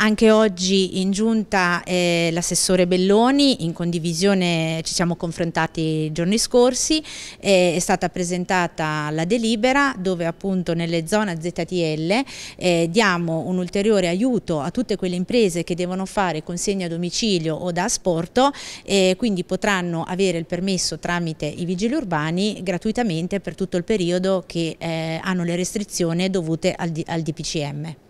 Anche oggi in giunta eh, l'assessore Belloni, in condivisione ci siamo confrontati i giorni scorsi, eh, è stata presentata la delibera dove appunto nelle zone ZTL eh, diamo un ulteriore aiuto a tutte quelle imprese che devono fare consegne a domicilio o da asporto e eh, quindi potranno avere il permesso tramite i vigili urbani gratuitamente per tutto il periodo che eh, hanno le restrizioni dovute al, al DPCM.